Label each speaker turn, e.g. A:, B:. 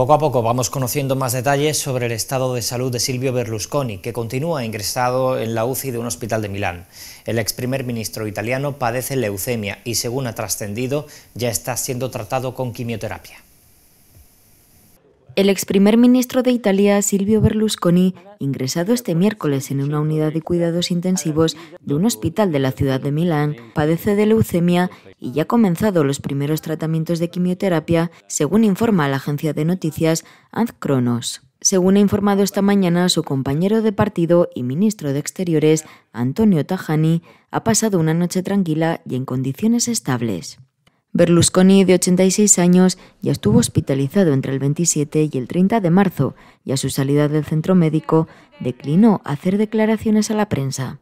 A: Poco a poco vamos conociendo más detalles sobre el estado de salud de Silvio Berlusconi, que continúa ingresado en la UCI de un hospital de Milán. El ex primer ministro italiano padece leucemia y, según ha trascendido, ya está siendo tratado con quimioterapia.
B: El ex primer ministro de Italia, Silvio Berlusconi, ingresado este miércoles en una unidad de cuidados intensivos de un hospital de la ciudad de Milán, padece de leucemia y ya ha comenzado los primeros tratamientos de quimioterapia, según informa la agencia de noticias Anz Según ha informado esta mañana su compañero de partido y ministro de Exteriores, Antonio Tajani, ha pasado una noche tranquila y en condiciones estables. Berlusconi, de 86 años, ya estuvo hospitalizado entre el 27 y el 30 de marzo y a su salida del centro médico declinó hacer declaraciones a la prensa.